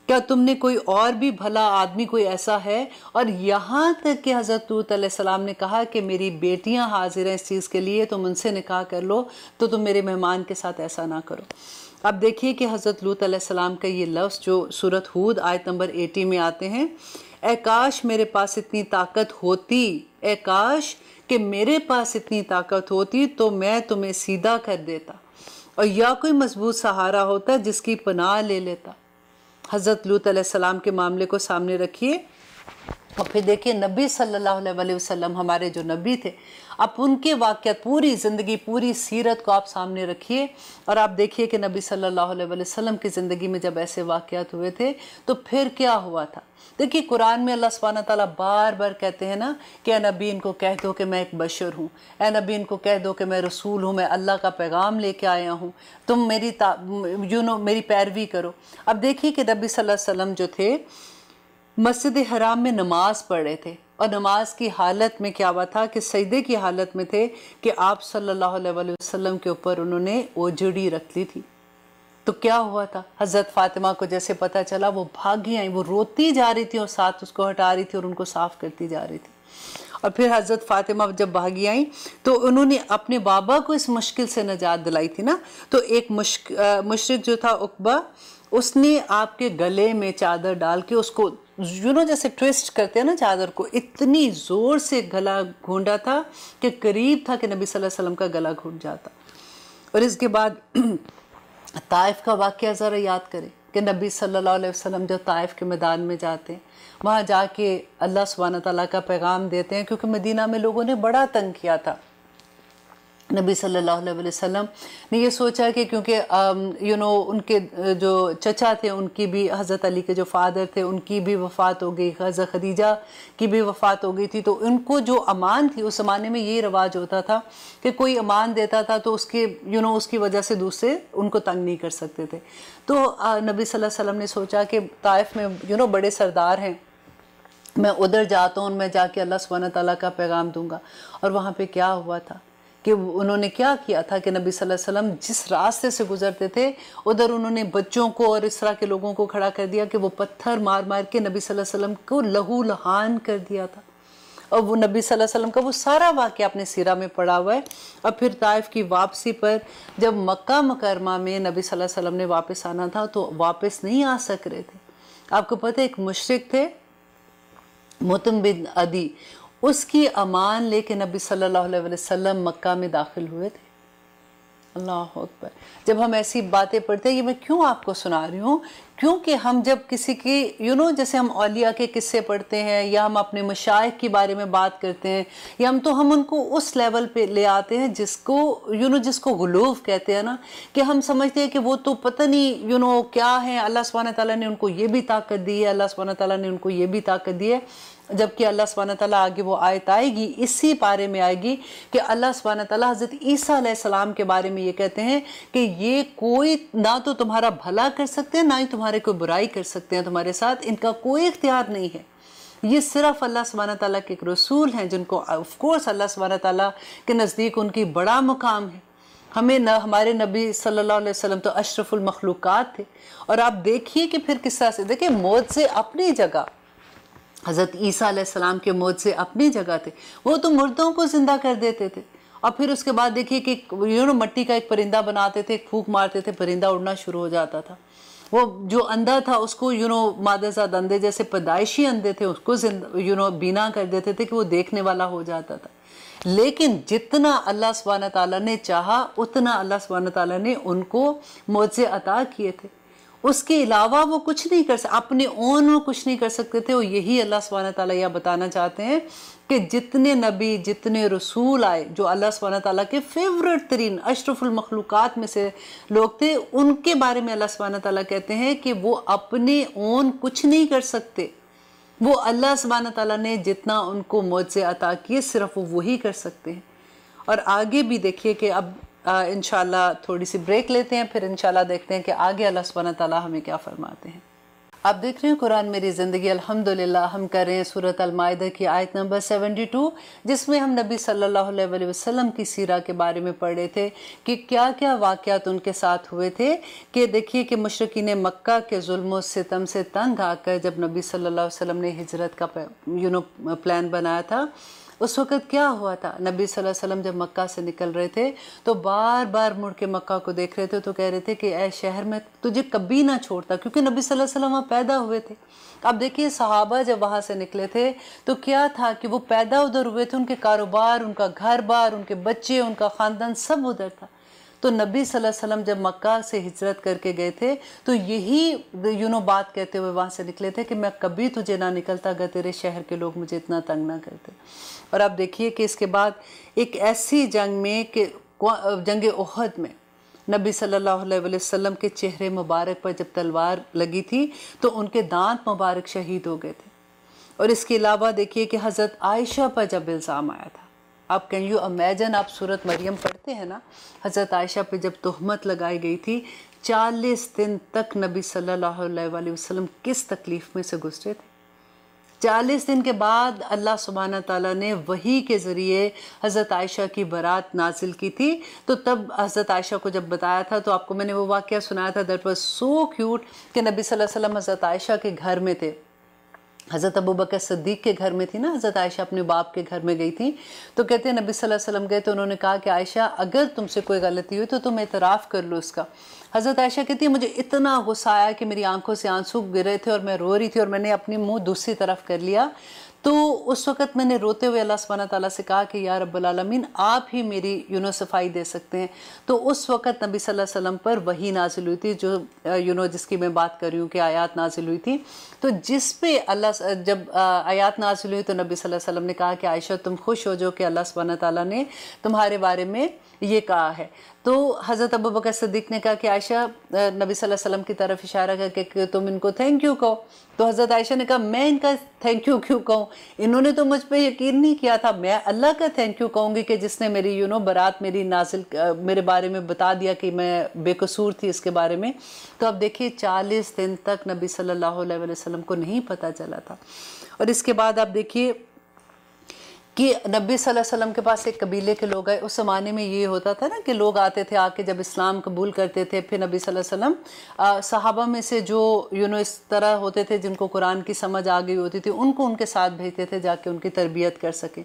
क्या तुमने कोई और भी भला आदमी कोई ऐसा है और यहाँ तक कि हज़रत सलाम ने कहा कि मेरी बेटियाँ हाजिर हैं इस चीज़ के लिए तुम उनसे निकाह कर लो तो तुम मेरे मेहमान के साथ ऐसा ना करो अब देखिए कि हज़रत लूत सलाम का ये लफ्ज़ जो सूरत हूद आयत नंबर एटी में आते हैं ए काश मेरे पास इतनी ताकत होती ए काश कि मेरे पास इतनी ताकत होती तो मैं तुम्हें सीधा कर देता और या कोई मजबूत सहारा होता जिसकी पनाह ले लेता हज़रत लूत सलाम के मामले को सामने रखिए और फिर देखिए नबी सल्लल्लाहु अलैहि वसल्लम हमारे जो नबी थे आप उनके वाक्य पूरी ज़िंदगी पूरी सीरत को आप सामने रखिए और आप देखिए कि नबी सल्लल्लाहु अलैहि वसल्लम की ज़िंदगी में जब ऐसे वाक़ हुए थे तो फिर क्या हुआ था देखिए कुरान में अल्लाह सुबहाना ताला बार बार कहते हैं ना कि ए नबी इनको कह दो कि मैं एक बशर हूँ ए नबी इनको कह दो कि मैं रसूल हूँ मैं अल्लाह का पैगाम लेके आया हूँ तुम मेरी यू नो मेरी पैरवी करो अब देखिए कि नबी सल्लल्लाहु अलैहि वसल्लम जो थे मस्जिद हराम में नमाज पढ़ रहे थे और नमाज की हालत में क्या हुआ था कि सईदे की हालत में थे कि आप सल्लल्लाहु अलैहि वसल्लम के ऊपर उन्होंने ओजड़ी रख ली थी तो क्या हुआ था हज़रत फ़ातिमा को जैसे पता चला वो भागी आई वो रोती जा रही थी और साथ उसको हटा रही थी और उनको साफ़ करती जा रही थी और फिर हज़रत फ़ातिमा जब भागी आई तो उन्होंने अपने बाबा को इस मुश्किल से नजात दिलाई थी ना तो एक मुश्क मुशरक जो था उकबा उसने आपके गले में चादर डाल के उसको यू नो जैसे ट्विस्ट करते हैं ना चादर को इतनी ज़ोर से गला घोंडा था कि करीब था कि नबी सल्लल्लाहु अलैहि वसल्लम का गला घुट जाता और इसके बाद *clears throat* ताइफ का वाक्य ज़रा याद करें कि नबी सल्लल्लाहु अलैहि वसल्लम जब ताइफ के मैदान में जाते हैं वहाँ जाके अल्लाह सुबहाना तला का पैगाम देते हैं क्योंकि मदीना में लोगों ने बड़ा तंग किया था नबी सल्लल्लाहु अलैहि वसल्लम ने ये सोचा कि क्योंकि यू नो उनके जो चचा थे उनकी भी हज़रत अली के जो फादर थे उनकी भी वफ़ात हो गई हज़रत खदीजा की भी वफ़ात हो गई थी तो उनको जो अमान थी उस ज़माने में ये रवाज होता था कि कोई अमान देता था तो उसके यू you नो know, उसकी वजह से दूसरे उनको तंग नहीं कर सकते थे तो नबी सल वसम वसल्लम ने सोचा कि ताइफ में यू you नो know, बड़े सरदार हैं मैं उधर जाता हूँ मैं जाके अल्लाह सुबहाना तला का पैगाम दूँगा और वहाँ पर क्या हुआ था कि उन्होंने क्या किया था कि नबी सल्लल्लाहु अलैहि वसल्लम जिस रास्ते से गुजरते थे उधर उन्होंने बच्चों को और इस तरह के लोगों को खड़ा कर दिया कि वो पत्थर मार मार के नबी सल्लल्लाहु अलैहि वसल्लम को लहू लहान कर दिया था और वो नबी सल्लल्लाहु अलैहि वसल्लम का वो सारा वाक्य अपने सिरा में पड़ा हुआ है और फिर ताइफ की वापसी पर जब मक्का मकरमा में नबी सल्लल्लाहु अलैहि वसल्लम ने वापस आना था तो वापस नहीं आ सक रहे थे आपको पता है एक मुशरक थे मुतम बिन अदी उसकी अमान लेके नबी सल्लल्लाहु अलैहि वसल्लम मक्का में दाखिल हुए थे अल्लाह अकबर जब हम ऐसी बातें पढ़ते हैं ये मैं क्यों आपको सुना रही हूँ क्योंकि हम जब किसी की यू you नो know, जैसे हम ओलिया के किस्से पढ़ते हैं या हम अपने मशाइ के बारे में बात करते हैं या हम तो हम उनको उस लेवल पे ले आते हैं जिसको यू you नो know, जिसको गुलूफ कहते हैं ना कि हम समझते हैं कि वो तो पता नहीं यू नो क्या है अल्लाह सुबहाना तला ने उनको ये भी ताकत दी है अल्लाह सुबहाना तला ने उनको ये भी ताकत दी है जबकि अल्लाह सुबहान तला आगे वो आयत आएगी इसी पारे में आएगी कि अल्लाह सुबहान तला हज़रत ईसा सलाम के बारे में ये कहते हैं कि ये कोई ना तो तुम्हारा भला कर सकते हैं ना ही तुम्हारे कोई बुराई कर सकते हैं तुम्हारे साथ इनका कोई इख्तियार नहीं है ये सिर्फ अल्लाह सुबहान ताली के एक रसूल हैं जिनको ऑफकोर्स अल्लाह सुबहान ताली के नज़दीक उनकी बड़ा मुकाम है हमें न हमारे नबी सल्लल्लाहु अलैहि वसल्लम तो अशरफुल मखलूक़ात थे और आप देखिए कि फिर किस तरह से देखिए मौत से अपनी जगह हज़रत ईसा सलाम के मौत से अपनी जगह थे वो तो मुर्दों को ज़िंदा कर देते थे और फिर उसके बाद देखिए कि यू नो मट्टी का एक परिंदा बनाते थे फूक मारते थे परिंदा उड़ना शुरू हो जाता था वो जो अंधा था उसको यू नो मादरजाद अंधे जैसे पैदाइशी अंधे थे उसको यू नो बीना कर देते थे कि वो देखने वाला हो जाता था लेकिन जितना अल्लाह सुबहाना ताली ने चाहा उतना अल्लाह सुबहाना ताली ने उनको मौजे अता किए थे उसके अलावा वो कुछ नहीं कर सकते अपने ओन वो कुछ नहीं कर सकते थे और यही अल्लाह सुबहाना ताला यह बताना चाहते हैं कि जितने नबी जितने रसूल आए जो अल्लाह सुबहाना ताला के फेवरेट तरीन अशरफुल मखलूक़ात में से लोग थे उनके बारे में अल्लाह सुबहाना ताला कहते हैं कि वो अपने ओन कुछ नहीं कर सकते वो अल्लाह सुबहाना ताला ने जितना उनको से अता किए सिर्फ वो वही कर सकते हैं और आगे भी देखिए कि अब इन थोड़ी सी ब्रेक लेते हैं फिर इन देखते हैं कि आगे अल्लाह सुबह ताली हमें क्या फ़रमाते हैं आप देख रहे हैं कुरान मेरी ज़िंदगी अल्हम्दुलिल्लाह हम कर रहे हैं सूरत अलमायदा की आयत नंबर 72 जिसमें हम नबी सल्लल्लाहु अलैहि वसल्लम की सीरा के बारे में पढ़ रहे थे कि क्या क्या वाक़ात उनके साथ हुए थे कि देखिए कि मशरकिन मक्का के जुल्म सितम से तंग आकर जब नबी सल्लल्लाहु अलैहि वसल्लम ने हिजरत का यू नो प्लान बनाया था उस वक़्त क्या हुआ था नबी सल्लल्लाहु अलैहि वसल्लम जब मक्का से निकल रहे थे तो बार बार मुड़ के मक्का को देख रहे थे तो कह रहे थे कि ऐ शहर में तुझे कभी ना छोड़ता क्योंकि नबी सल्लल्लाहु अलैहि वसल्लम वहाँ पैदा हुए थे अब देखिए सहाबा जब वहाँ से निकले थे तो क्या था कि वो पैदा उधर हुए थे उनके कारोबार उनका घर बार उनके बच्चे उनका ख़ानदान सब उधर था तो नबी वसल्लम जब मक्का से हिजरत करके गए थे तो यही यू नो बात कहते हुए वहाँ से निकले थे कि मैं कभी तुझे ना निकलता अगर तेरे शहर के लोग मुझे इतना तंग ना करते और आप देखिए कि इसके बाद एक ऐसी जंग में कि जंग उहद में नबी सल्लल्लाहु अलैहि वसल्लम के चेहरे मुबारक पर जब तलवार लगी थी तो उनके दांत मुबारक शहीद हो गए थे और इसके अलावा देखिए कि हज़रत आयशा पर जब इल्ज़ाम आया था आप कैन यू इमेजन आप सूरत मरियम पढ़ते हैं ना हज़रत आयशा पे जब तहमत लगाई गई थी चालीस दिन तक नबी सल्लल्लाहु अलैहि वसल्लम किस तकलीफ़ में से गुजरे थे चालीस दिन के बाद अल्लाह सुबहाना ताला ने वही के ज़रिए हज़रत आयशा की बारात नाजिल की थी तो तब हज़रत आयशा को जब बताया था तो आपको मैंने वो वाक़ सुनाया था दर पर सो क्यूट कि नबी वसल्लम हज़रत आयशा के घर में थे हज़रत अबू बकर सद्दीक के घर में थी ना हज़रत आयशा अपने बाप के घर में गई थी तो कहते हैं नबी सल्लल्लाहु अलैहि वसल्लम गए तो उन्होंने कहा कि आयशा अगर तुमसे कोई गलती हुई तो तुम एतराफ़ कर लो उसका हज़रत आयशा कहती है मुझे इतना गुस्सा आया कि मेरी आंखों से आंसू गिर रहे थे और मैं रो रही थी और मैंने अपनी मुँह दूसरी तरफ कर लिया तो उस वक़्त मैंने रोते हुए अल्लाह सुबहाना ताली से कहा कि या रबालमीन आप ही मेरी यूनो सफाई दे सकते हैं तो उस वक़्त नबी सल्लल्लाहु अलैहि वसल्लम पर वही नाजिल हुई थी जो यूनो जिसकी मैं बात कर रही हूँ कि आयात नाजिल हुई थी तो जिस पे अल्लाह जब आयात नाजिल हुई तो नबी सल्लल्लाहु अलैहि वसल्लम ने कहा कि आयशा तुम खुश हो जाओ कि अल्लाह सुबहाना ताली ने तुम्हारे बारे में ये कहा है तो हज़रत अबू बकर सद्दीक ने कहा कि आयशा नबी वसल्लम की तरफ इशारा करके कि तुम इनको थैंक यू कहो तो हज़रत आयशा ने कहा मैं इनका थैंक यू क्यों कहूँ इन्होंने तो मुझ पर यकीन नहीं किया था मैं अल्लाह का थैंक यू कहूँगी कि जिसने मेरी यू नो बारात मेरी नाजिल मेरे बारे में बता दिया कि मैं बेकसूर थी इसके बारे में तो अब देखिए चालीस दिन तक नबी सल्ला वसलम को नहीं पता चला था और इसके बाद आप देखिए कि नबी वसल्लम के पास एक कबीले के लोग आए उस ज़माने में ये होता था ना कि लोग आते थे आके जब इस्लाम कबूल करते थे फिर नबी वसल्लम सहाबा में से जो यू नो इस तरह होते थे जिनको कुरान की समझ आ गई होती थी उनको उनके साथ भेजते थे जाके उनकी तरबियत कर सकें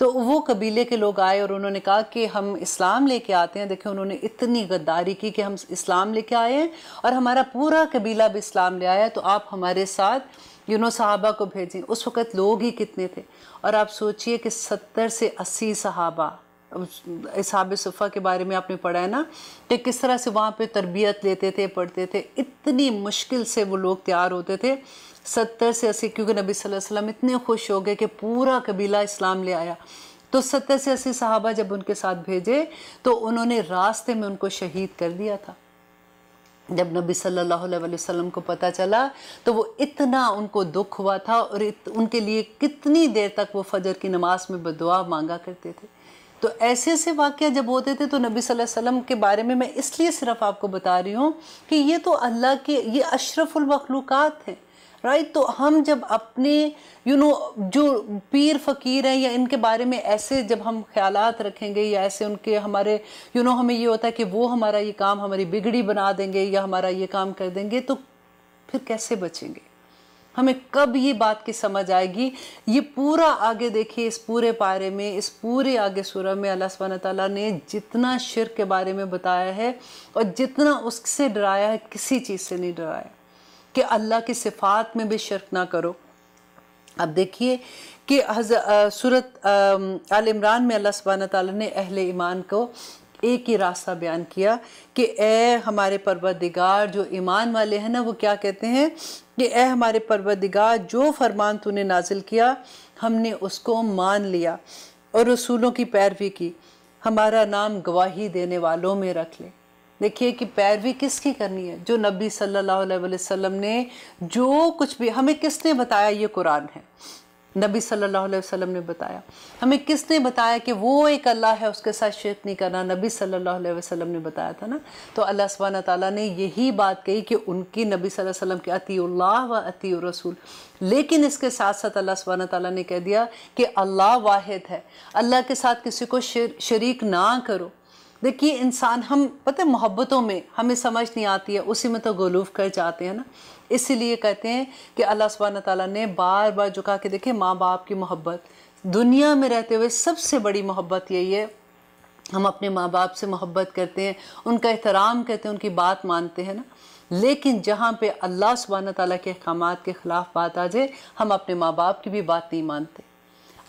तो वो कबीले के लोग आए और उन्होंने कहा कि हम इस्लाम लेके आते हैं देखिए उन्होंने इतनी गद्दारी की कि हम इस्लाम लेके आए हैं और हमारा पूरा कबीला भी इस्लाम ले आया तो आप हमारे साथ यू नो साहबा को भेजें उस वक़्त लोग ही कितने थे और आप सोचिए कि सत्तर से अस्सी सहाबा इसहाब सफ़ा के बारे में आपने पढ़ा है ना कि किस तरह से वहाँ पे तरबियत लेते थे पढ़ते थे इतनी मुश्किल से वो लोग तैयार होते थे सत्तर से अस्सी क्योंकि नबी सल्लल्लाहु अलैहि वसल्लम इतने खुश हो गए कि पूरा कबीला इस्लाम ले आया तो सत्तर से अस्सी सहाबा जब उनके साथ भेजे तो उन्होंने रास्ते में उनको शहीद कर दिया था जब नबी सल्लल्लाहु अलैहि वसल्लम को पता चला तो वो इतना उनको दुख हुआ था और उनके लिए कितनी देर तक वो फजर की नमाज में बदुआ मांगा करते थे तो ऐसे ऐसे वाक़ जब होते थे तो नबी वसल्लम के बारे में मैं इसलिए सिर्फ आपको बता रही हूँ कि ये तो अल्लाह के ये अशरफुल मखलूक़ात हैं राइट तो हम जब अपने यू you नो know, जो पीर फ़कीर हैं या इनके बारे में ऐसे जब हम ख्याल रखेंगे या ऐसे उनके हमारे यू you नो know, हमें ये होता है कि वो हमारा ये काम हमारी बिगड़ी बना देंगे या हमारा ये काम कर देंगे तो फिर कैसे बचेंगे हमें कब ये बात की समझ आएगी ये पूरा आगे देखिए इस पूरे पारे में इस पूरे आगे सूरह में अल्लाह सब तला ने जितना शिर के बारे में बताया है और जितना उससे डराया है किसी चीज़ से नहीं डराया कि अल्लाह की सिफ़ात में भी शर्क ना करो अब देखिए कि सूरत आल इमरान में अल्लाह सुबहाना ताली ने अहल ईमान को एक ही रास्ता बयान किया कि ए हमारे परवरदिगार जो ईमान वाले हैं ना वो क्या कहते हैं कि ए हमारे परवरदिगार जो फरमान तूने नाजिल किया हमने उसको मान लिया और रसूलों की पैरवी की हमारा नाम गवाही देने वालों में रख ले देखिए कि पैरवी किसकी करनी है जो नबी सल्लल्लाहु अलैहि वसल्लम ने जो कुछ भी हमें किसने बताया ये कुरान है नबी सल्लल्लाहु अलैहि वसल्लम ने बताया हमें किसने बताया कि वो एक अल्लाह है उसके साथ शिरक नहीं करना नबी सल्लल्लाहु अलैहि वसल्लम ने बताया था ना तो अल्लाह सुबहाना ताला ने यही बात कही कि उनकी नबी सल्लल्लाहु अलैहि वसल्लम के अतील्लाह व अती रसूल लेकिन इसके साथ साथ अल्लाह सुबहाना ताला ने कह दिया कि अल्लाह वाहिद है अल्लाह के साथ किसी को शरीक ना करो देखिए इंसान हम पता है मोहब्बतों में हमें समझ नहीं आती है उसी में तो गलूफ कर जाते हैं ना इसीलिए कहते हैं कि अल्लाह सुबहान तला ने बार बार झुका के देखे माँ बाप की मोहब्बत दुनिया में रहते हुए सबसे बड़ी मोहब्बत यही है हम अपने माँ बाप से मोहब्बत करते हैं उनका एहतराम करते हैं उनकी बात मानते हैं ना लेकिन जहाँ पे अल्लाह सुबहाना तला के अहकाम के ख़िलाफ़ बात आ जाए हम अपने माँ बाप की भी बात नहीं मानते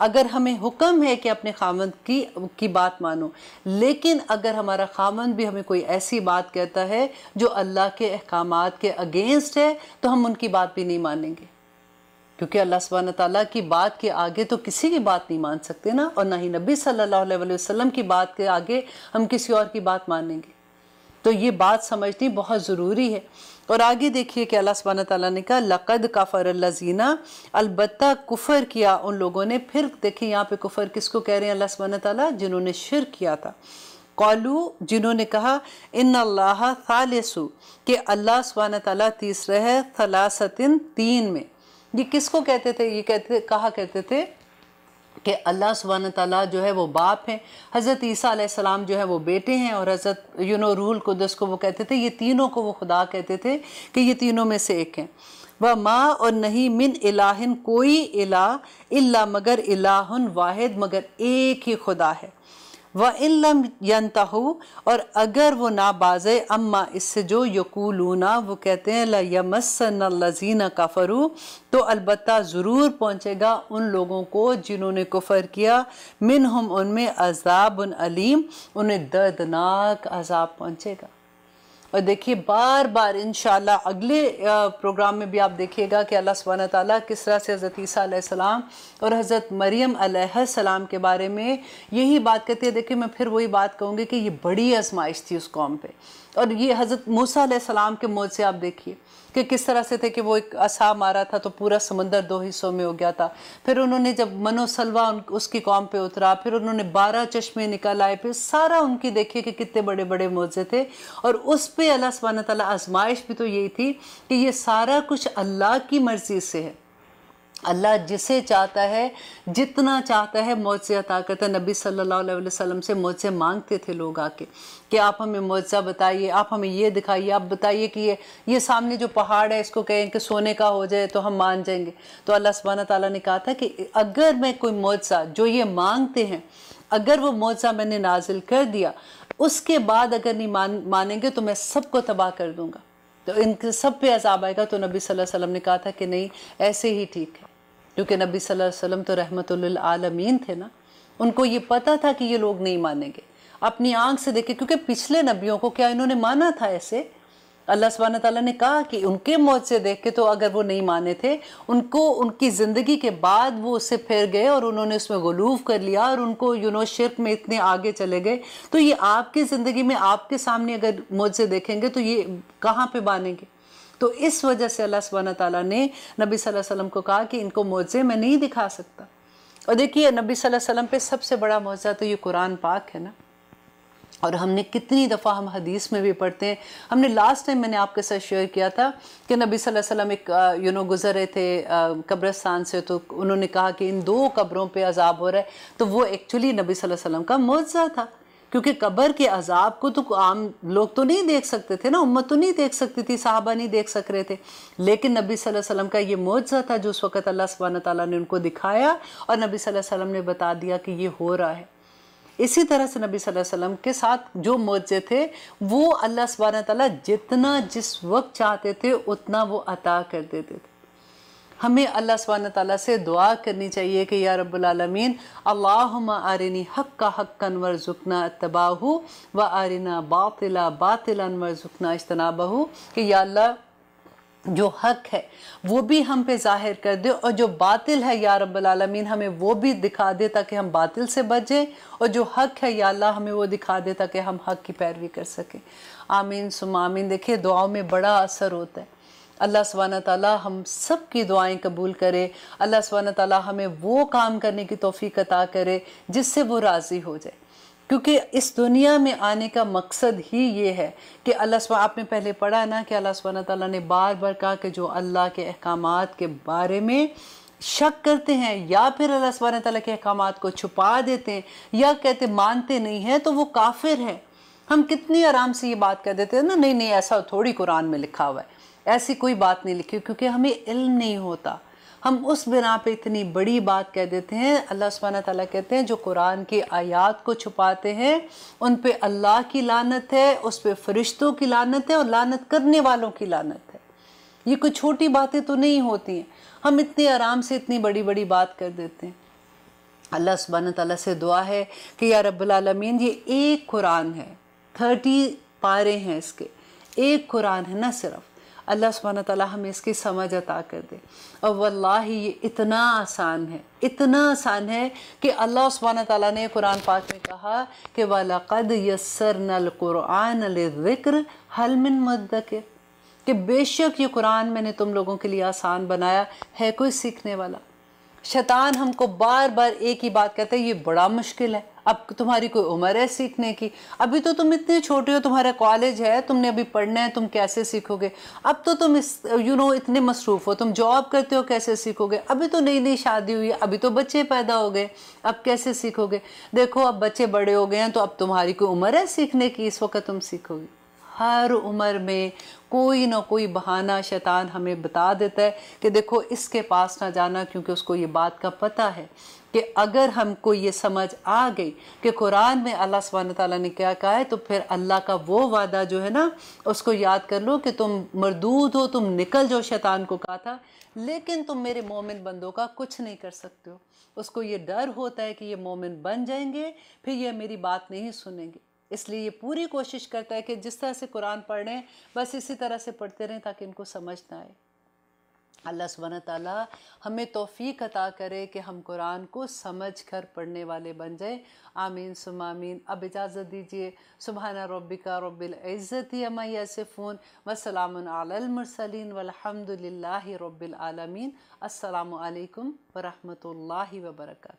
अगर हमें हुक्म है कि अपने खामन की की बात मानो लेकिन अगर हमारा खामन भी हमें कोई ऐसी बात कहता है जो अल्लाह के अहकाम के अगेंस्ट है तो हम उनकी बात भी नहीं मानेंगे क्योंकि अल्लाह सुबहान तला की बात के आगे तो किसी की बात नहीं मान सकते ना और ना ही नबी सल्लल्लाहु अलैहि वसल्लम की बात के आगे हम किसी और की बात मानेंगे तो ये बात समझनी बहुत ज़रूरी है और आगे देखिए कि अल्लाह सुबहाना तौला ने कहा लक़द काफ़र अल्लाजीना अलबत् कुफ़र किया उन लोगों ने फिर देखिए यहाँ पे कुफ़र किसको कह रहे हैं अल्लाह सुबहाना तौला जिन्होंने शिर किया था कौलू जिन्होंने कहा इन अल्लाह थालसु कि अल्लाह सुबहाना तौला तीसरा है थलासतिन तीन में ये किसको कहते थे ये कहते कहा कहते थे कि अल्लाह सुबहान ताली जो है वो बाप हैं हज़रत ईसा सलाम जो है वो बेटे हैं और हज़रत यू नो रूल कुदस को वो कहते थे ये तीनों को वो खुदा कहते थे कि ये तीनों में से एक हैं व माँ और नहीं मिन इलाहन कोई इला इल्ला मगर इलाहन वाहिद मगर एक ही खुदा है व इलम यनतहु और अगर वो नाबाज अम्मा इससे जो यकूलूना वो कहते हैं लमसन लजीना काफ़रू तो अलबत् ज़रूर पहुँचेगा उन लोगों को जिन्होंने कुफ़र किया मिन हम उनमें अजाब अलीम उन्हें दर्दनाक अजाब पहुँचेगा और देखिए बार बार इन अगले प्रोग्राम में भी आप देखिएगा कि अल्लाह सुबहाना ताली किस तरह से हज़रत ईसीम और हज़रत मरीम सलाम के बारे में यही बात कहती है देखिए मैं फिर वही बात कहूँगी कि ये बड़ी आजमाइश थी उस कौम पर और ये हज़रत मूसा सलाम के मौत से आप देखिए कि किस तरह से थे कि वो एक असा मारा था तो पूरा समंदर दो हिस्सों में हो गया था फिर उन्होंने जब मनोसलवा उन, उसकी कॉम पे उतरा फिर उन्होंने बारह चश्मे निकल आए फिर सारा उनकी देखिए कि कितने बड़े बड़े मौजे थे और उस पर अल्लाह सुबहाना तला आजमाइश भी तो यही थी कि ये सारा कुछ अल्लाह की मर्ज़ी से है अल्लाह जिसे चाहता है जितना चाहता है मुआवजा अता करता तो है नबी सल्लल्लाहु अलैहि वसल्लम से मुआवजे मांगते थे लोग आके कि आप हमें मुआवजा बताइए आप हमें ये दिखाइए आप बताइए कि ये ये सामने जो पहाड़ है इसको कहें कि सोने का हो जाए तो हम मान जाएंगे तो अल्लाह सुबहाना ताली ने कहा था कि अगर मैं कोई मुआवजा जो ये मांगते हैं अगर वो मुआवजा मैंने नाजिल कर दिया उसके बाद अगर नहीं मान मानेंगे तो मैं सबको तबाह कर दूँगा तो इनके सब पे अजाब आएगा तो नबी सल्लल्लाहु अलैहि वसल्लम ने कहा था कि नहीं ऐसे ही ठीक है क्योंकि नबी सल्लल्लाहु वसल्लम तो रहमत आलमीन थे ना उनको ये पता था कि ये लोग नहीं मानेंगे अपनी आंख से देखे क्योंकि पिछले नबियों को क्या इन्होंने माना था ऐसे अल्लाह सुबहान तला ने कहा कि उनके मौत से देख के तो अगर वो नहीं माने थे उनको उनकी ज़िंदगी के बाद वो उससे फिर गए और उन्होंने उसमें गलूफ कर लिया और उनको यूनो शिरक में इतने आगे चले गए तो ये आपकी ज़िंदगी में आपके सामने अगर मौत से देखेंगे तो ये कहाँ पे मानेंगे तो इस वजह से अल्लाह सुबहाना तला ने नबी वसल्लम को कहा कि इनको मुआवजे मैं नहीं दिखा सकता और देखिए नबी वसल्लम पे सबसे बड़ा मुआवजा तो ये कुरान पाक है ना और हमने कितनी दफ़ा हम हदीस में भी पढ़ते हैं हमने लास्ट टाइम मैंने आपके साथ शेयर किया था कि नबी सल्लल्लाहु अलैहि वसल्लम एक यू नो गुजर रहे थे uh, कब्रस्तान से तो उन्होंने कहा कि इन दो कब्रों पे अजाब हो रहा है तो वो एक्चुअली नबी सल्लल्लाहु अलैहि वसल्लम का मुआवजा था क्योंकि कब्र के अजाब को तो आम लोग तो नहीं देख सकते थे ना उम्मत तो नहीं देख सकती थी साहबा नहीं देख सक रहे थे लेकिन नबी सल्लल्लाहु अलैहि वसल्लम का ये मुआवजा था जो उस वक़्त अल्लाह सुबहान ताली ने उनको दिखाया और नबी सल्लल्लाहु अलैहि वसल्लम ने बता दिया कि ये हो रहा है इसी तरह से नबी सल्लल्लाहु अलैहि वसल्लम के साथ जो मुआवजे थे वो अल्लाह सुबहान ताली जितना जिस वक्त चाहते थे उतना वो अता कर देते थे हमें अल्लाह सुबहान ताली से दुआ करनी चाहिए कि या रबालमीन अल्लाह आरिनी हक का हक कनवर तबाहू व आरिना बातिला बातिला झुकना जुकना कि या अल्लाह जो हक है वो भी हम पे ज़ाहिर कर दे और जो बातिल है या रबालमीन हमें वो भी दिखा दे ताकि हम बातिल से बचें और जो हक है या अल्लाह हमें वो दिखा दे ताकि हम हक की पैरवी कर सकें आमीन सुमामीन देखिए दुआओं में बड़ा असर होता है अल्लाह सुबहाना ताली हम सब की दुआएं कबूल करे अल्लाह सुबहाना ताली हमें वो काम करने की तोफ़ी अता करे जिससे वो राज़ी हो जाए क्योंकि इस दुनिया में आने का मकसद ही ये है कि अल्लाह स्व आपने पहले पढ़ा ना कि अल्लाह सुबहाना ताली ने बार बार कहा कि जो अल्लाह के अहकाम के बारे में शक करते हैं या फिर अल्लाह सुबहाना ताली के अहकाम को छुपा देते हैं या कहते मानते नहीं हैं तो वो काफिर हैं हम कितनी आराम से ये बात कर देते हैं ना नहीं नहीं ऐसा थोड़ी कुरान में लिखा हुआ है ऐसी कोई बात नहीं लिखी क्योंकि हमें इल्म नहीं होता हम उस बिना पे इतनी बड़ी बात कह देते हैं अल्लाह सुबहाना ताला कहते हैं जो कुरान की आयत को छुपाते हैं उन पे अल्लाह की लानत है उस पे फरिश्तों की लानत है और लानत करने वालों की लानत है ये कोई छोटी बातें तो नहीं होती हैं हम इतने आराम से इतनी बड़ी बड़ी बात कर देते हैं अल्लाह सुबहाना ताला से दुआ है कि या रबालमीन ये एक कुरान है थर्टी पारे हैं इसके एक कुरान है ना सिर्फ अल्लाह सुबहाना ताली हमें इसकी समझ अता कर दे और वल्ला ये इतना आसान है इतना आसान है कि अल्लाह सुबहान ताली ने कुरान पाक में कहा कि वालकद यसर नल कुरान ज़िक्र हलमिन मदकर कि बेशक ये कुरान मैंने तुम लोगों के लिए आसान बनाया है कोई सीखने वाला शैतान हमको बार बार एक ही बात कहता है ये बड़ा मुश्किल है अब तुम्हारी कोई उम्र है सीखने की अभी तो तुम इतने छोटे हो तुम्हारा कॉलेज है तुमने अभी पढ़ना है तुम कैसे सीखोगे अब तो तुम इस यू you नो know, इतने मसरूफ़ हो तुम जॉब करते हो कैसे सीखोगे अभी तो नई नई शादी हुई अभी तो बच्चे पैदा हो गए अब कैसे सीखोगे देखो अब बच्चे बड़े हो गए हैं तो अब तुम्हारी कोई उम्र है सीखने की इस वक्त तुम सीखोगे हर उम्र में कोई ना कोई बहाना शैतान हमें बता देता है कि देखो इसके पास ना जाना क्योंकि उसको ये बात का पता है कि अगर हमको ये समझ आ गई कि कुरान में अल्लाह सब तला ने क्या कहा है तो फिर अल्लाह का वो वादा जो है ना उसको याद कर लो कि तुम मरदूद हो तुम निकल जो शैतान को कहा था लेकिन तुम मेरे मोमिन बंदों का कुछ नहीं कर सकते हो उसको ये डर होता है कि ये मोमिन बन जाएंगे फिर ये मेरी बात नहीं सुनेंगे इसलिए ये पूरी कोशिश करता है कि जिस तरह से कुरान पढ़ रहे बस इसी तरह से पढ़ते रहें ताकि इनको समझ ना आए अल्लाह सुबहान ताली हमें तोफ़ी अता करे कि हम कुरान को समझ कर पढ़ने वाले बन जाएं आमीन सुमामीन अब इजाज़त दीजिए सुबहाना रबिका रबिल्ज़त अमा यासफ़ून वसलामसलिन वलहमदिल्ला रबालमीन अल्लाम वरहमल वर्का